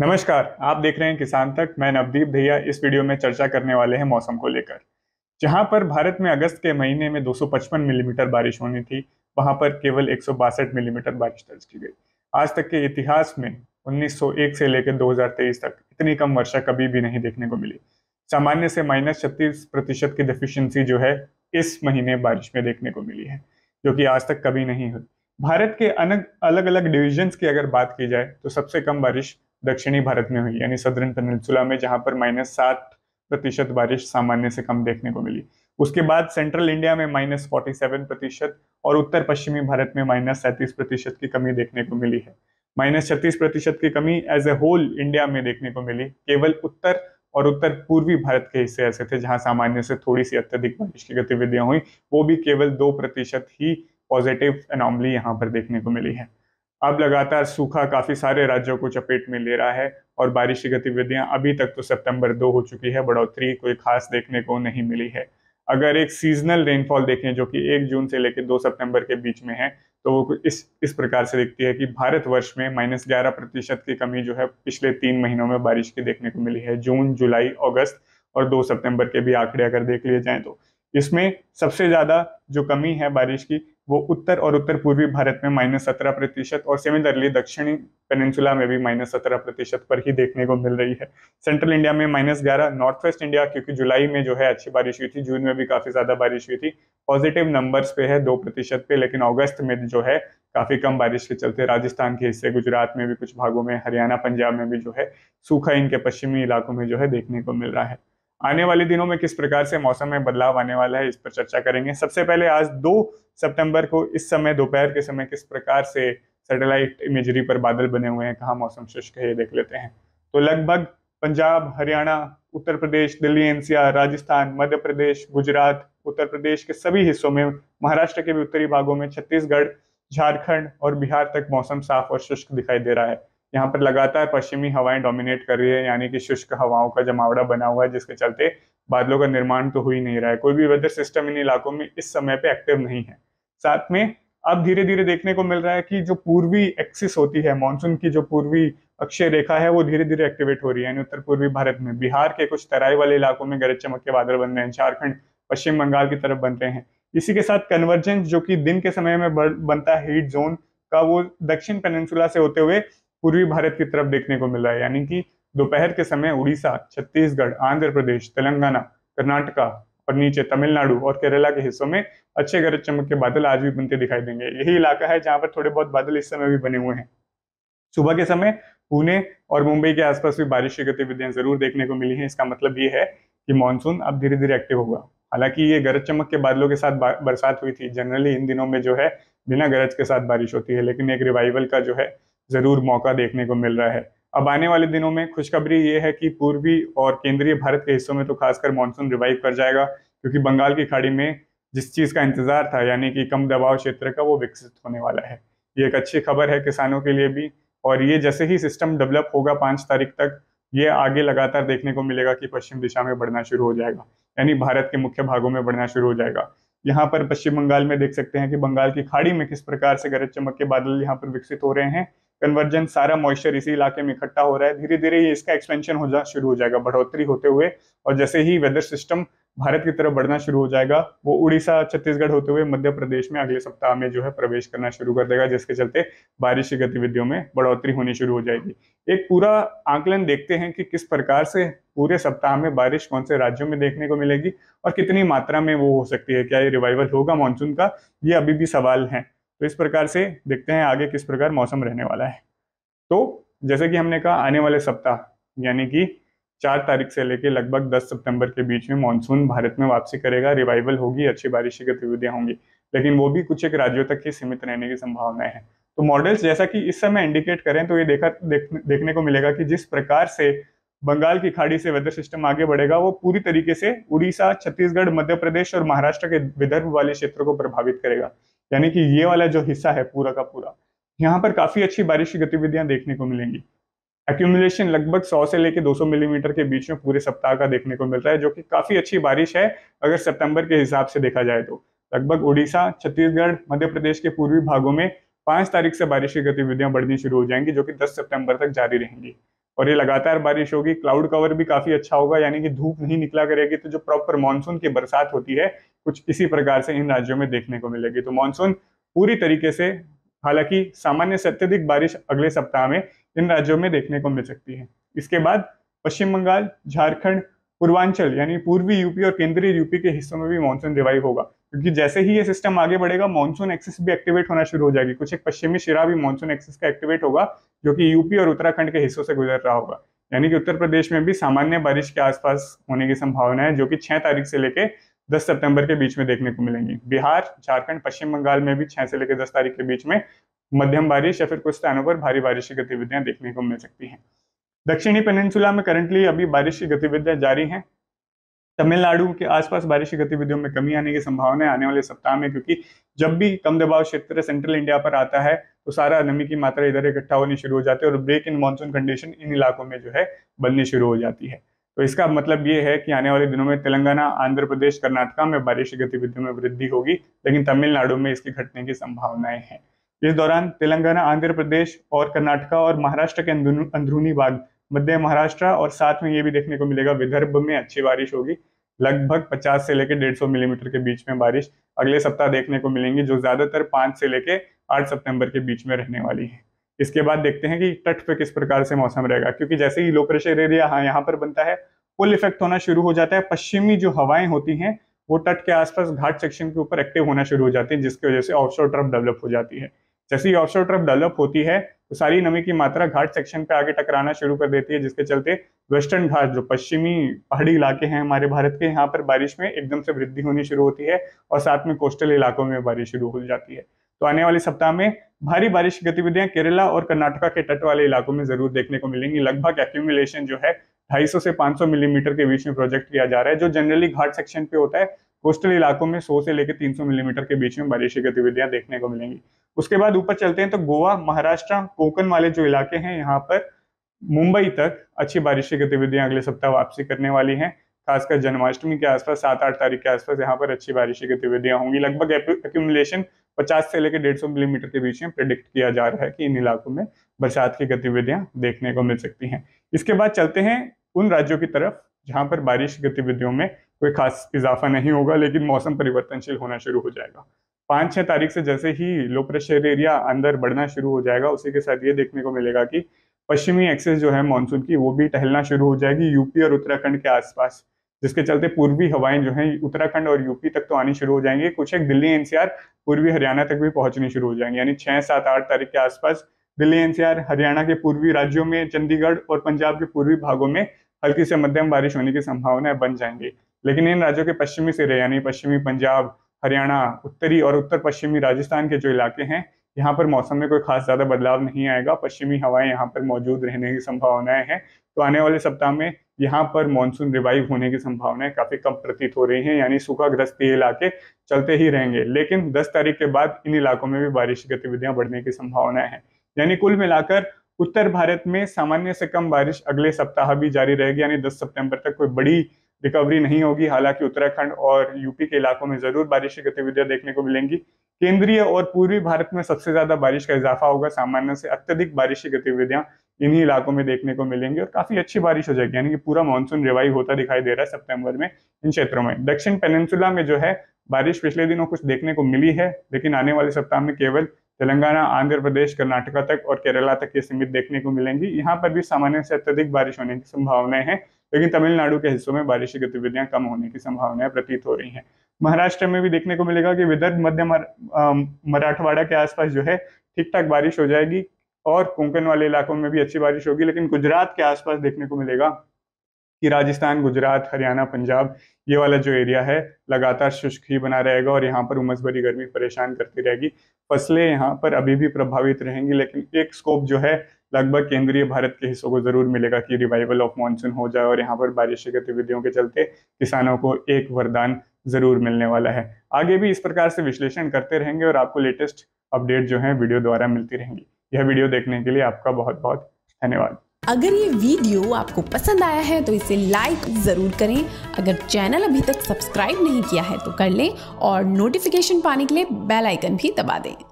नमस्कार आप देख रहे हैं किसान तक मैं नवदीप भैया इस वीडियो में चर्चा करने वाले हैं मौसम को लेकर जहां पर भारत में अगस्त के महीने में 255 मिलीमीटर बारिश होनी थी वहां पर केवल एक मिलीमीटर बारिश दर्ज की गई आज तक के इतिहास में 1901 से लेकर 2023 तक इतनी कम वर्षा कभी भी नहीं देखने को मिली सामान्य से माइनस छत्तीस प्रतिशत की डिफिशियंसी जो है इस महीने बारिश में देखने को मिली है जो कि आज तक कभी नहीं हुई भारत के अलग अलग अलग डिविजन्स की अगर बात की जाए तो सबसे कम बारिश दक्षिणी भारत में हुई यानी सदरन पेनसुला में जहां पर माइनस सात प्रतिशत बारिश सामान्य से कम देखने को मिली उसके बाद सेंट्रल इंडिया में माइनस फोर्टी सेवन प्रतिशत और उत्तर पश्चिमी भारत में माइनस सैंतीस प्रतिशत की कमी देखने को मिली है माइनस छत्तीस प्रतिशत की कमी एज ए होल इंडिया में देखने को मिली केवल उत्तर और उत्तर पूर्वी भारत के हिस्से ऐसे थे जहां सामान्य से थोड़ी सी अत्यधिक बारिश की गतिविधियां हुई वो भी केवल दो प्रतिशत ही पॉजिटिव एनॉमली यहाँ पर देखने को मिली है अब लगातार सूखा काफ़ी सारे राज्यों को चपेट में ले रहा है और बारिश की गतिविधियां अभी तक तो सितंबर दो हो चुकी है बढ़ोतरी कोई खास देखने को नहीं मिली है अगर एक सीजनल रेनफॉल देखें जो कि एक जून से लेकर दो सितंबर के बीच में है तो वो इस इस प्रकार से दिखती है कि भारत वर्ष में माइनस ग्यारह प्रतिशत की कमी जो है पिछले तीन महीनों में बारिश की देखने को मिली है जून जुलाई अगस्त और दो सितंबर के भी आंकड़े अगर देख लिए जाएं तो इसमें सबसे ज़्यादा जो कमी है बारिश की वो उत्तर और उत्तर पूर्वी भारत में माइनस सत्रह प्रतिशत और सिमिलरली दक्षिणी पेनिनसुला में भी माइनस सत्रह प्रतिशत पर ही देखने को मिल रही है सेंट्रल इंडिया में माइनस ग्यारह नॉर्थ वेस्ट इंडिया क्योंकि जुलाई में जो है अच्छी बारिश हुई थी जून में भी काफ़ी ज़्यादा बारिश हुई थी पॉजिटिव नंबर्स पे है दो प्रतिशत पे लेकिन अगस्त में जो है काफ़ी कम बारिश के चलते राजस्थान के हिस्से गुजरात में भी कुछ भागों में हरियाणा पंजाब में भी जो है सूखा इनके पश्चिमी इलाकों में जो है देखने को मिल रहा है आने वाले दिनों में किस प्रकार से मौसम में बदलाव आने वाला है इस पर चर्चा करेंगे सबसे पहले आज दो सितंबर को इस समय दोपहर के समय किस प्रकार से सैटेलाइट इमेजरी पर बादल बने हुए हैं कहाँ मौसम शुष्क है ये देख लेते हैं तो लगभग पंजाब हरियाणा उत्तर प्रदेश दिल्ली एनसीआर राजस्थान मध्य प्रदेश गुजरात उत्तर प्रदेश के सभी हिस्सों में महाराष्ट्र के भी उत्तरी भागों में छत्तीसगढ़ झारखंड और बिहार तक मौसम साफ और शुष्क दिखाई दे रहा है यहाँ पर लगातार पश्चिमी हवाएं डोमिनेट कर रही है यानी कि शुष्क हवाओं का जमावड़ा बना हुआ है जिसके चलते बादलों का निर्माण तो हो ही नहीं रहा है कोई भी वेदर सिस्टम इन इलाकों में इस समय पर एक्टिव नहीं है साथ में अब धीरे धीरे देखने को मिल रहा है कि जो पूर्वी एक्सिस होती है मानसून की जो पूर्वी अक्षय रेखा है वो धीरे धीरे एक्टिवेट हो रही है यानी उत्तर पूर्वी भारत में बिहार के कुछ तराई वाले इलाकों में गरज चमक के बादल बन रहे हैं झारखंड पश्चिम बंगाल की तरफ बन रहे हैं इसी के साथ कन्वर्जेंस जो कि दिन के समय में बनता है हीट जोन का वो दक्षिण पेनिनसुला से होते हुए पूर्वी भारत की तरफ देखने को मिला है यानी कि दोपहर के समय उड़ीसा छत्तीसगढ़ आंध्र प्रदेश तेलंगाना कर्नाटका और नीचे तमिलनाडु और केरला के हिस्सों में अच्छे गरज चमक के बादल आज भी बनते दिखाई देंगे यही इलाका है जहां पर थोड़े बहुत बादल इस समय भी बने हुए हैं सुबह के समय पुणे और मुंबई के आसपास भी बारिश की गतिविधियां जरूर देखने को मिली हैं इसका मतलब ये है कि मानसून अब धीरे धीरे एक्टिव होगा हालांकि ये गरज चमक के बादलों के साथ बरसात हुई थी जनरली इन दिनों में जो है बिना गरज के साथ बारिश होती है लेकिन एक रिवाइवल का जो है ज़रूर मौका देखने को मिल रहा है अब आने वाले दिनों में खुशखबरी ये है कि पूर्वी और केंद्रीय भारत के हिस्सों में तो खासकर मानसून रिवाइव कर जाएगा क्योंकि बंगाल की खाड़ी में जिस चीज़ का इंतजार था यानी कि कम दबाव क्षेत्र का वो विकसित होने वाला है ये एक अच्छी खबर है किसानों के लिए भी और ये जैसे ही सिस्टम डेवलप होगा पाँच तारीख तक ये आगे लगातार देखने को मिलेगा कि पश्चिम दिशा में बढ़ना शुरू हो जाएगा यानी भारत के मुख्य भागों में बढ़ना शुरू हो जाएगा यहाँ पर पश्चिम बंगाल में देख सकते हैं कि बंगाल की खाड़ी में किस प्रकार से गरज चमक के बादल यहाँ पर विकसित हो रहे हैं कन्वर्जन सारा मॉइस्चर इसी इलाके में इकट्ठा हो रहा है धीरे धीरे ये इसका एक्सपेंशन हो जा शुरू हो जाएगा बढ़ोतरी होते हुए और जैसे ही वेदर सिस्टम भारत की तरफ बढ़ना शुरू हो जाएगा वो उड़ीसा छत्तीसगढ़ होते हुए मध्य प्रदेश में अगले सप्ताह में जो है प्रवेश करना शुरू कर देगा जिसके चलते बारिश की गतिविधियों में बढ़ोतरी होनी शुरू हो जाएगी एक पूरा आकलन देखते हैं कि किस प्रकार से पूरे सप्ताह में बारिश कौन से राज्यों में देखने को मिलेगी और कितनी मात्रा में वो हो सकती है क्या ये रिवाइवल होगा मानसून का ये अभी भी सवाल है तो इस प्रकार से देखते हैं आगे किस प्रकार मौसम रहने वाला है तो जैसे कि हमने कहा आने वाले सप्ताह यानी कि चार तारीख से लेकर लगभग दस सितंबर के बीच में मानसून भारत में वापसी करेगा रिवाइवल होगी अच्छी बारिश की गतिविधियां होंगी लेकिन वो भी कुछ एक राज्यों तक ही सीमित रहने की संभावनाएं हैं तो मॉडल्स जैसा कि इस समय इंडिकेट करें तो ये देखा देख, देखने को मिलेगा कि जिस प्रकार से बंगाल की खाड़ी से वेदर सिस्टम आगे बढ़ेगा वो पूरी तरीके से उड़ीसा छत्तीसगढ़ मध्य प्रदेश और महाराष्ट्र के विदर्भ वाले क्षेत्रों को प्रभावित करेगा यानी कि ये वाला जो हिस्सा है पूरा का पूरा यहाँ पर काफी अच्छी बारिश की गतिविधियां देखने को मिलेंगी एक्यूमुलेशन लगभग 100 से लेकर 200 मिलीमीटर के बीच में पूरे सप्ताह का देखने को मिलता है जो कि काफी अच्छी बारिश है अगर सितंबर के हिसाब से देखा जाए तो लगभग उड़ीसा छत्तीसगढ़ मध्य प्रदेश के पूर्वी भागों में पांच तारीख से बारिश की गतिविधियां बढ़नी शुरू हो जाएंगी जो कि 10 सितंबर तक जारी रहेंगी और ये लगातार बारिश होगी क्लाउड कवर भी काफी अच्छा होगा यानी कि धूप नहीं निकला करेगी तो जो प्रॉपर मानसून की बरसात होती है कुछ इसी प्रकार से इन राज्यों में देखने को मिलेगी तो मानसून पूरी तरीके से हालांकि सामान्य से अत्यधिक बारिश अगले सप्ताह में इन राज्यों में देखने को मिल सकती है इसके बाद पश्चिम बंगाल झारखंड पूर्वांचल यानी पूर्वी यूपी और केंद्रीय यूपी के हिस्सों में भी मानसून रिवाइव होगा क्योंकि जैसे ही ये सिस्टम आगे बढ़ेगा मानसून एक्सिस भी एक्टिवेट होना शुरू हो जाएगी कुछ एक पश्चिमी शिरा भी मानसून एक्सिस का एक्टिवेट होगा जो कि यूपी और उत्तराखंड के हिस्सों से गुजर रहा होगा यानी कि उत्तर प्रदेश में भी सामान्य बारिश के आसपास होने की संभावना है जो कि छह तारीख से लेकर दस सितंबर के बीच में देखने को मिलेंगी बिहार झारखंड पश्चिम बंगाल में भी छह से लेकर दस तारीख के बीच में मध्यम बारिश या फिर कुछ स्थानों पर भारी बारिश की गतिविधियां देखने को मिल सकती हैं दक्षिणी पेनिनसुला में करंटली अभी बारिश की गतिविधियां जारी हैं तमिलनाडु के आसपास बारिश की गतिविधियों में कमी आने की संभावना आने वाले सप्ताह में क्योंकि जब भी कम दबाव क्षेत्र सेंट्रल इंडिया पर आता है तो सारा नमी की मात्रा इधर इकट्ठा होनी शुरू हो जाती है और ब्रेक इन मानसून कंडीशन इन इलाकों में जो है बननी शुरू हो जाती है तो इसका मतलब ये है कि आने वाले दिनों में तेलंगाना आंध्र प्रदेश कर्नाटका में बारिश की गतिविधियों में वृद्धि होगी लेकिन तमिलनाडु में इसकी घटने की संभावनाएं हैं इस दौरान तेलंगाना आंध्र प्रदेश और कर्नाटका और महाराष्ट्र के अंदरूनी भाग मध्य महाराष्ट्र और साथ में ये भी देखने को मिलेगा विदर्भ में अच्छी बारिश होगी लगभग 50 से लेकर 150 मिलीमीटर के बीच में बारिश अगले सप्ताह देखने को मिलेंगी जो ज्यादातर 5 से लेकर 8 सितंबर के बीच में रहने वाली है इसके बाद देखते हैं कि तट पे किस प्रकार से मौसम रहेगा क्योंकि जैसे ही लो प्रेशर एरिया हाँ यहाँ पर बनता है पुल इफेक्ट होना शुरू हो जाता है पश्चिमी जो हवाएं होती हैं वो तट के आसपास घाट सेक्शन के ऊपर एक्टिव होना शुरू हो जाती है जिसकी वजह से ऑफ शोर ट्रफ डेवलप हो जाती है जैसे ही ऑफशोर ट्रफ डेवलप होती है तो सारी नमी की मात्रा घाट सेक्शन पे आगे टकराना शुरू कर देती है जिसके चलते वेस्टर्न घाट जो पश्चिमी पहाड़ी इलाके हैं हमारे भारत के यहाँ पर बारिश में एकदम से वृद्धि होनी शुरू होती है और साथ में कोस्टल इलाकों में बारिश शुरू हो जाती है तो आने वाले सप्ताह में भारी बारिश की गतिविधियां केरला और कर्नाटका के तट वाले इलाकों में जरूर देखने को मिलेंगी लगभग एक्यूमुलेशन जो है 250 से 500 मिलीमीटर के बीच में प्रोजेक्ट किया जा रहा है जो जनरली घाट सेक्शन पे होता है कोस्टल इलाकों में 100 से लेकर 300 मिलीमीटर के बीच में बारिश की गतिविधियां देखने को मिलेंगी उसके बाद ऊपर चलते हैं तो गोवा महाराष्ट्र कोकन वाले जो इलाके हैं यहाँ पर मुंबई तक अच्छी बारिश की गतिविधियां अगले सप्ताह वापसी करने वाली हैं खासकर जन्माष्टमी के आसपास सात आठ तारीख के आसपास यहाँ पर अच्छी बारिश की गतिविधियां होंगी लगभग एक्यूमुलेशन पचास से लेकर डेढ़ सौ मिलीमीटर के बीच में प्रिडिक्ट किया जा रहा है कि इन इलाकों में बरसात की गतिविधियां देखने को मिल सकती हैं इसके बाद चलते हैं उन राज्यों की तरफ जहां पर बारिश गतिविधियों में कोई खास इजाफा नहीं होगा लेकिन मौसम परिवर्तनशील होना शुरू हो जाएगा पाँच छः तारीख से जैसे ही लो प्रेशर एरिया अंदर बढ़ना शुरू हो जाएगा उसी के साथ ये देखने को मिलेगा कि पश्चिमी एक्सेस जो है मानसून की वो भी टहलना शुरू हो जाएगी यूपी और उत्तराखंड के आसपास जिसके चलते पूर्वी हवाएं जो हैं उत्तराखंड और यूपी तक तो आनी शुरू हो जाएंगी कुछ एक दिल्ली एनसीआर पूर्वी हरियाणा तक भी पहुंचनी शुरू हो जाएंगी यानी छः सात आठ तारीख के आसपास दिल्ली एनसीआर हरियाणा के पूर्वी राज्यों में चंडीगढ़ और पंजाब के पूर्वी भागों में हल्की से मध्यम बारिश होने की संभावनाएं बन जाएंगी लेकिन इन राज्यों के पश्चिमी सिरे यानी पश्चिमी पंजाब हरियाणा उत्तरी और उत्तर पश्चिमी राजस्थान के जो इलाके हैं यहाँ पर मौसम में कोई खास ज़्यादा बदलाव नहीं आएगा पश्चिमी हवाएं यहाँ पर मौजूद रहने की संभावनाएं हैं तो आने वाले सप्ताह में यहाँ पर मानसून रिवाइव होने की संभावनाएं काफ़ी कम प्रतीत हो रही हैं यानी सूखाग्रस्त ये इलाके चलते ही रहेंगे लेकिन 10 तारीख के बाद इन इलाकों में भी बारिश की गतिविधियां बढ़ने की संभावनाएं हैं यानी कुल मिलाकर उत्तर भारत में सामान्य से कम बारिश अगले सप्ताह भी जारी रहेगी यानी दस सप्तम्बर तक कोई बड़ी रिकवरी नहीं होगी हालांकि उत्तराखंड और यूपी के इलाकों में जरूर बारिश की गतिविधियां देखने को मिलेंगी केंद्रीय और पूर्वी भारत में सबसे ज्यादा बारिश का इजाफा होगा सामान्य से अत्यधिक बारिश की गतिविधियां इन्हीं इलाकों में देखने को मिलेंगी और काफी अच्छी बारिश हो जाएगी यानी कि पूरा मानसून रिवाइव होता दिखाई दे रहा है सितंबर में इन क्षेत्रों में दक्षिण पेनेंसुला में जो है बारिश पिछले दिनों कुछ देखने को मिली है लेकिन आने वाले सप्ताह में केवल तेलंगाना आंध्र प्रदेश कर्नाटका तक और केरला तक ये सीमित देखने को मिलेंगी यहाँ पर भी सामान्य से अत्यधिक बारिश होने की संभावनाएं हैं लेकिन तमिलनाडु के हिस्सों में बारिश की गतिविधियां कम होने की संभावनाएं प्रतीत हो रही हैं महाराष्ट्र में भी देखने को मिलेगा कि विदर्भ मध्य मराठवाड़ा के आसपास जो है ठीक ठाक बारिश हो जाएगी और कोंकण वाले इलाकों में भी अच्छी बारिश होगी लेकिन गुजरात के आसपास देखने को मिलेगा कि राजस्थान गुजरात हरियाणा पंजाब ये वाला जो एरिया है लगातार शुष्क ही बना रहेगा और यहाँ पर उमस भरी गर्मी परेशान करती रहेगी फसलें यहाँ पर अभी भी प्रभावित रहेंगी लेकिन एक स्कोप जो है लगभग केंद्रीय भारत के हिस्सों को जरूर मिलेगा कि रिवाइवल ऑफ मानसून हो जाए और यहाँ पर बारिश की गतिविधियों के चलते किसानों को एक वरदान जरूर मिलने वाला है आगे भी इस प्रकार से विश्लेषण करते रहेंगे और आपको लेटेस्ट अपडेट जो है वीडियो द्वारा मिलती रहेंगी यह वीडियो देखने के लिए आपका बहुत बहुत धन्यवाद अगर ये वीडियो आपको पसंद आया है तो इसे लाइक ज़रूर करें अगर चैनल अभी तक सब्सक्राइब नहीं किया है तो कर लें और नोटिफिकेशन पाने के लिए बेल आइकन भी दबा दें